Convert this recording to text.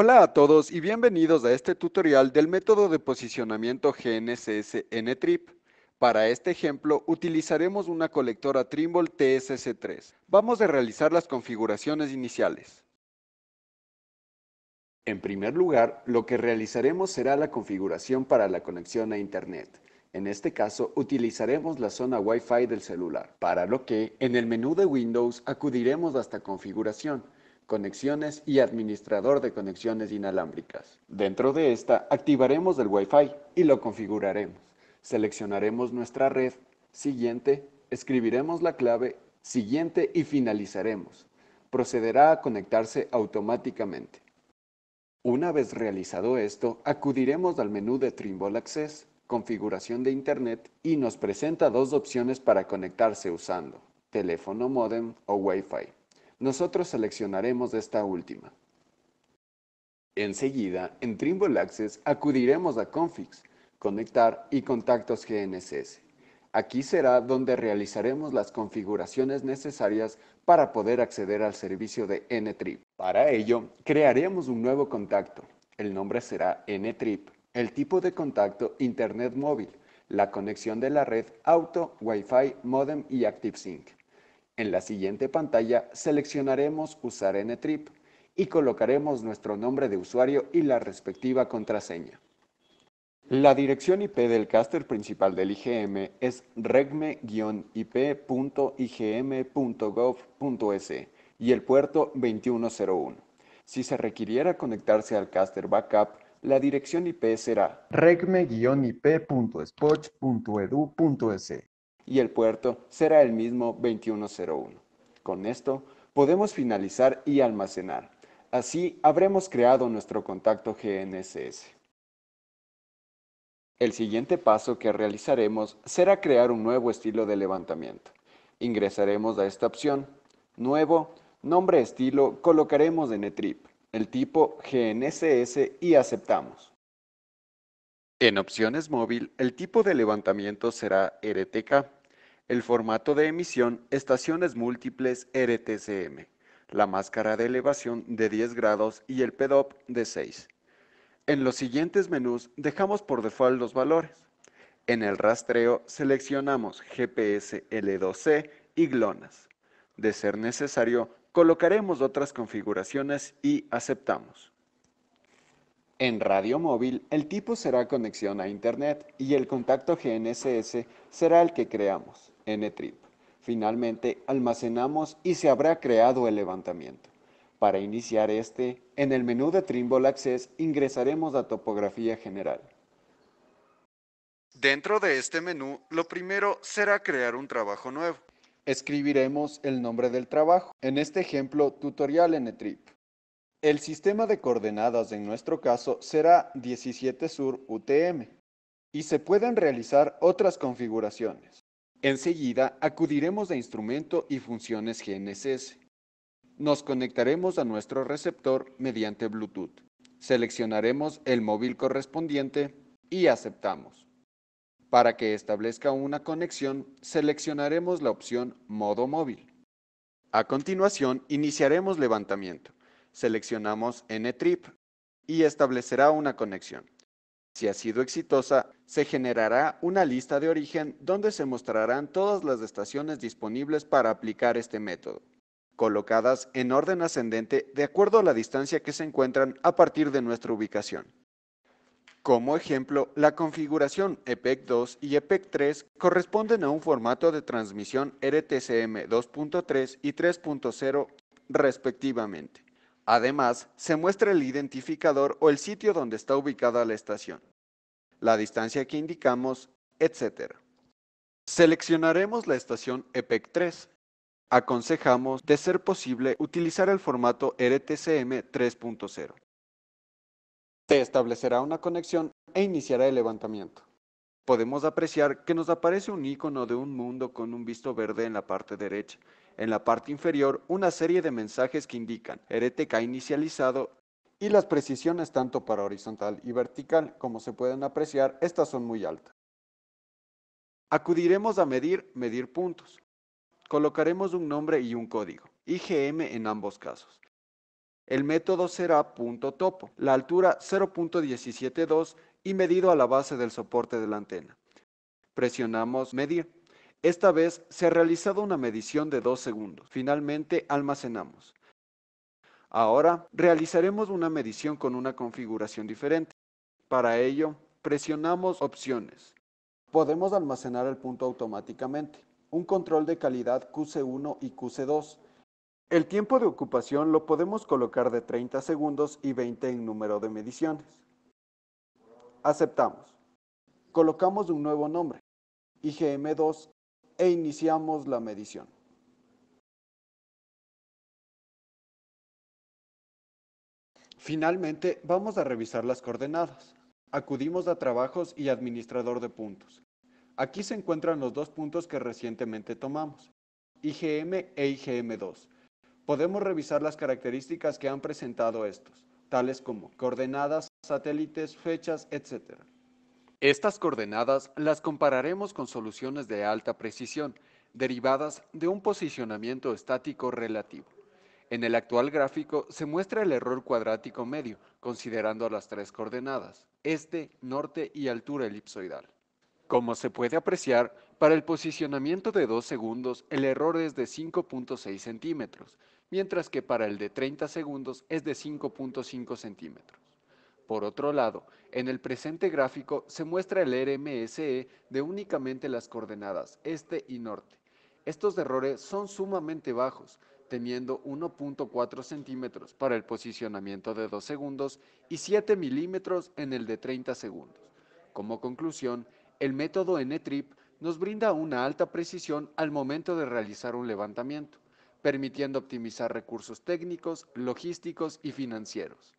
Hola a todos y bienvenidos a este tutorial del método de posicionamiento GNSS NTRIP. Para este ejemplo utilizaremos una colectora Trimble TSC3. Vamos a realizar las configuraciones iniciales. En primer lugar, lo que realizaremos será la configuración para la conexión a Internet. En este caso, utilizaremos la zona Wi-Fi del celular, para lo que en el menú de Windows acudiremos hasta Configuración, conexiones y administrador de conexiones inalámbricas. Dentro de esta, activaremos el Wi-Fi y lo configuraremos. Seleccionaremos nuestra red, siguiente, escribiremos la clave, siguiente y finalizaremos. Procederá a conectarse automáticamente. Una vez realizado esto, acudiremos al menú de Trimble Access, configuración de Internet y nos presenta dos opciones para conectarse usando, teléfono modem o Wi-Fi. Nosotros seleccionaremos esta última. Enseguida, en Trimble Access acudiremos a Configs, Conectar y Contactos GNSS. Aquí será donde realizaremos las configuraciones necesarias para poder acceder al servicio de NTrip. Para ello, crearemos un nuevo contacto. El nombre será NTrip, el tipo de contacto Internet móvil, la conexión de la red auto, Wi-Fi, modem y ActiveSync. En la siguiente pantalla seleccionaremos usar ntrip y colocaremos nuestro nombre de usuario y la respectiva contraseña. La dirección IP del caster principal del IGM es regme-ip.igm.gov.es e y el puerto 2101. Si se requiriera conectarse al caster backup, la dirección IP será regme ipspocheduse y el puerto será el mismo 2101. Con esto podemos finalizar y almacenar. Así habremos creado nuestro contacto GNSS. El siguiente paso que realizaremos será crear un nuevo estilo de levantamiento. Ingresaremos a esta opción, Nuevo, Nombre Estilo, colocaremos en ETRIP, el tipo GNSS y aceptamos. En opciones móvil, el tipo de levantamiento será RTK el formato de emisión, estaciones múltiples RTCM, la máscara de elevación de 10 grados y el PDOP de 6. En los siguientes menús dejamos por default los valores. En el rastreo seleccionamos GPS L2C y GLONASS. De ser necesario, colocaremos otras configuraciones y aceptamos. En radio móvil, el tipo será conexión a Internet y el contacto GNSS será el que creamos ntrip. Finalmente almacenamos y se habrá creado el levantamiento. Para iniciar este, en el menú de Trimble Access ingresaremos a Topografía General. Dentro de este menú, lo primero será crear un trabajo nuevo. Escribiremos el nombre del trabajo, en este ejemplo, Tutorial ntrip. El sistema de coordenadas en nuestro caso será 17 sur UTM y se pueden realizar otras configuraciones. Enseguida acudiremos a instrumento y funciones GNSS. Nos conectaremos a nuestro receptor mediante Bluetooth. Seleccionaremos el móvil correspondiente y aceptamos. Para que establezca una conexión, seleccionaremos la opción Modo móvil. A continuación, iniciaremos levantamiento. Seleccionamos Ntrip y establecerá una conexión. Si ha sido exitosa, se generará una lista de origen donde se mostrarán todas las estaciones disponibles para aplicar este método, colocadas en orden ascendente de acuerdo a la distancia que se encuentran a partir de nuestra ubicación. Como ejemplo, la configuración EPEC-2 y EPEC-3 corresponden a un formato de transmisión e RTCM 2.3 y 3.0 respectivamente. Además, se muestra el identificador o el sitio donde está ubicada la estación, la distancia que indicamos, etc. Seleccionaremos la estación EPEC 3. Aconsejamos, de ser posible, utilizar el formato e RTCM 3.0. Se establecerá una conexión e iniciará el levantamiento. Podemos apreciar que nos aparece un icono de un mundo con un visto verde en la parte derecha en la parte inferior una serie de mensajes que indican RTK inicializado y las precisiones tanto para horizontal y vertical, como se pueden apreciar, estas son muy altas. Acudiremos a medir, medir puntos. Colocaremos un nombre y un código, IGM en ambos casos. El método será punto topo, la altura 0.172 y medido a la base del soporte de la antena. Presionamos medir. Esta vez se ha realizado una medición de 2 segundos. Finalmente almacenamos. Ahora realizaremos una medición con una configuración diferente. Para ello, presionamos opciones. Podemos almacenar el punto automáticamente. Un control de calidad QC1 y QC2. El tiempo de ocupación lo podemos colocar de 30 segundos y 20 en número de mediciones. Aceptamos. Colocamos un nuevo nombre, IGM2 e iniciamos la medición. Finalmente, vamos a revisar las coordenadas. Acudimos a Trabajos y Administrador de Puntos. Aquí se encuentran los dos puntos que recientemente tomamos, IgM e IgM2. Podemos revisar las características que han presentado estos, tales como coordenadas, satélites, fechas, etc. Estas coordenadas las compararemos con soluciones de alta precisión, derivadas de un posicionamiento estático relativo. En el actual gráfico se muestra el error cuadrático medio, considerando las tres coordenadas, este, norte y altura elipsoidal. Como se puede apreciar, para el posicionamiento de 2 segundos el error es de 5.6 centímetros, mientras que para el de 30 segundos es de 5.5 centímetros. Por otro lado, en el presente gráfico se muestra el RMSE de únicamente las coordenadas este y norte. Estos errores son sumamente bajos, teniendo 1.4 centímetros para el posicionamiento de 2 segundos y 7 milímetros en el de 30 segundos. Como conclusión, el método N-TRIP nos brinda una alta precisión al momento de realizar un levantamiento, permitiendo optimizar recursos técnicos, logísticos y financieros.